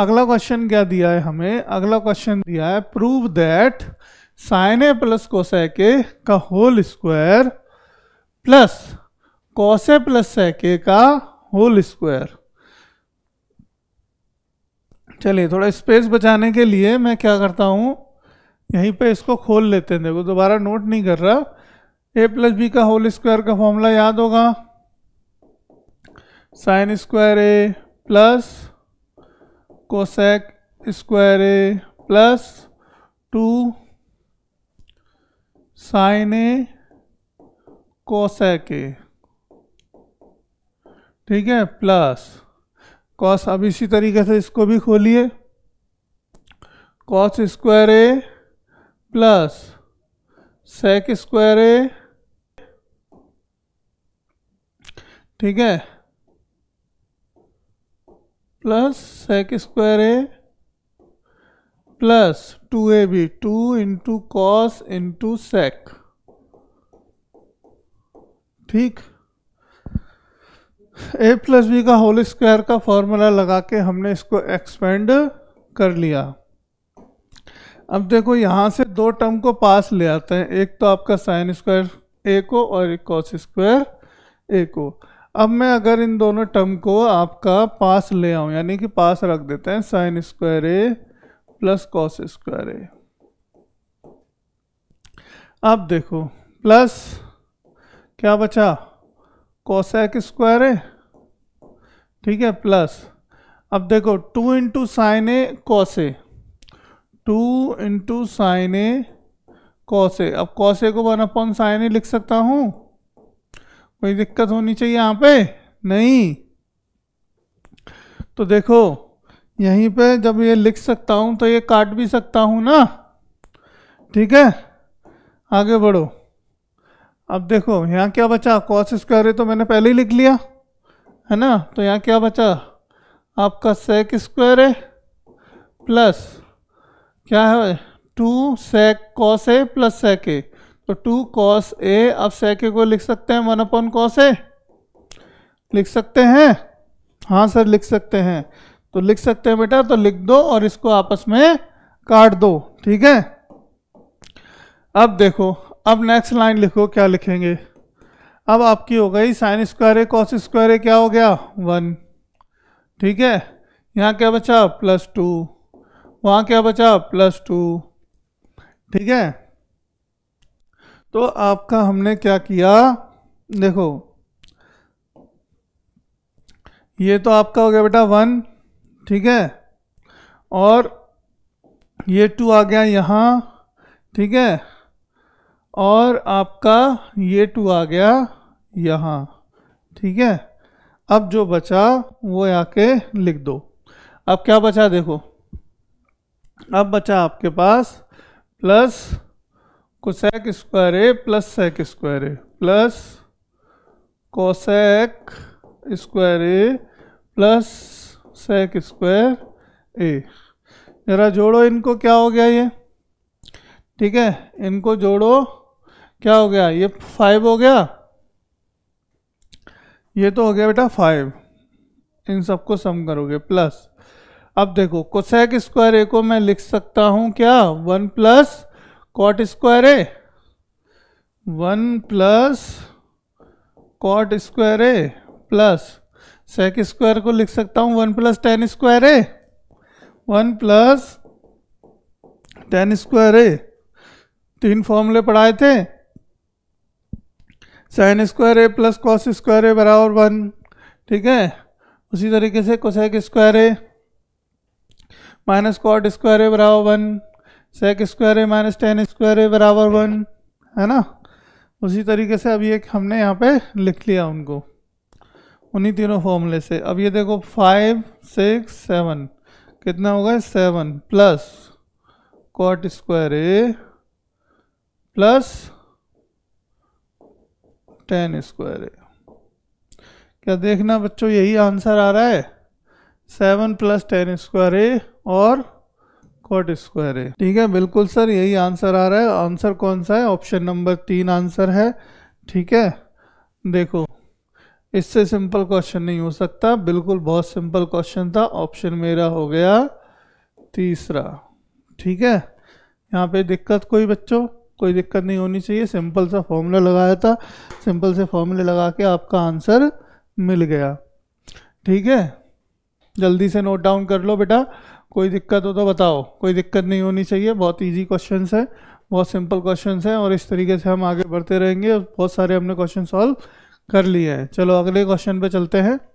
अगला क्वेश्चन क्या दिया है हमें अगला क्वेश्चन दिया है prove that sine A plus cos के का whole square plus A plus sec का होल स्क्वायर चलिए थोड़ा स्पेस बचाने के लिए मैं क्या करता हूँ यहीं पे इसको खोल लेते हैं देखो दोबारा नोट नहीं कर रहा ए प्लस बी का होल स्क्वायर का फॉर्मूला याद होगा sine square A plus cosec square A plus two sine A cosec A ठीक है प्लस कॉस अब इसी तरीके से इसको भी खोलिए cos square A plus sec square A ठीक है plus sec square A plus two A B two into cos into sec ठीक ए प्लस बी का होल स्क्वायर का फॉर्मूला लगा के हमने इसको एक्सपेंड कर लिया अब देखो यहाँ से दो टर्म को पास ले आते हैं एक तो आपका साइन स्क्वायर ए को और एक कॉस स्क्वायर ए को अब मैं अगर इन दोनों टर्म को आपका पास ले आऊँ यानी कि पास रख देते हैं sine square A plus cos square A अब देखो प्लस क्या बचा एक स्क्वायर ए ठीक है प्लस अब देखो two into sine A cos A two into sine A cos A अब कॉस ए को वन अपॉन साइन ए लिख सकता हूँ कोई दिक्कत होनी चाहिए यहाँ पे नहीं तो देखो यहीं पे जब ये लिख सकता हूँ तो ये काट भी सकता हूँ ना ठीक है आगे बढ़ो अब देखो यहाँ क्या बचा कॉस स्क्वायर है तो मैंने पहले ही लिख लिया है ना तो यहाँ क्या बचा आपका सेक स्क्वायर है प्लस क्या है two sec cos A plus sec A तो टू कॉस ए अब sec को लिख सकते हैं वन अपॉन कॉस ए लिख सकते हैं हाँ सर लिख सकते हैं तो लिख सकते हैं बेटा तो लिख दो और इसको आपस में काट दो ठीक है अब देखो अब नेक्स्ट लाइन लिखो क्या लिखेंगे अब आपकी हो गई sine square A cos square A क्या हो गया वन ठीक है यहाँ क्या बचा प्लस टू वहाँ क्या बचा प्लस टू ठीक है तो आपका हमने क्या किया देखो ये तो आपका हो गया बेटा वन ठीक है और ये टू आ गया यहाँ ठीक है और आपका ये टू आ गया यहाँ ठीक है अब जो बचा वो आके लिख दो अब क्या बचा देखो अब बचा आपके पास plus cosec square A plus sec square A plus cosec square A plus sec square A जरा जोड़ो इनको क्या हो गया ये ठीक है इनको जोड़ो क्या हो गया ये फाइव हो गया ये तो हो गया बेटा फाइव इन सबको सम करोगे प्लस अब देखो कोसैक स्क्वायर ए को मैं लिख सकता हूँ क्या वन प्लस कॉट स्क्वायर है वन प्लस कॉट स्क्वायर है प्लस सेक स्क्वायर को लिख सकता हूँ वन प्लस टेन स्क्वायर है वन प्लस टेन स्क्वायर है तीन फॉर्मूले पढ़ाए थे sine square A plus cos square A बराबर वन ठीक है उसी तरीके से cosec square A minus cot square A बराबर one sec square A minus tan square A बराबर वन है ना उसी तरीके से अब ये हमने यहाँ पे लिख लिया उनको उन्हीं तीनों फॉर्मूले से अब ये देखो फाइव सिक्स सेवन कितना होगा seven plus cot square A plus tan square A क्या देखना बच्चों यही आंसर आ रहा है seven plus tan square A और कॉट स्क्वायर है ठीक है बिल्कुल सर यही आंसर आ रहा है आंसर कौन सा है ऑप्शन नंबर तीन आंसर है ठीक है देखो इससे सिंपल क्वेश्चन नहीं हो सकता बिल्कुल बहुत सिंपल क्वेश्चन था ऑप्शन मेरा हो गया तीसरा ठीक है यहाँ पे दिक्कत कोई बच्चों कोई दिक्कत नहीं होनी चाहिए सिंपल सा फॉर्मूला लगाया था सिंपल से फॉर्मूला लगा के आपका आंसर मिल गया ठीक है जल्दी से नोट डाउन कर लो बेटा कोई दिक्कत हो तो बताओ कोई दिक्कत नहीं होनी चाहिए बहुत ईजी क्वेश्चन है बहुत सिंपल क्वेश्चन हैं और इस तरीके से हम आगे बढ़ते रहेंगे बहुत सारे हमने क्वेश्चन सॉल्व कर लिए हैं चलो अगले क्वेश्चन पे चलते हैं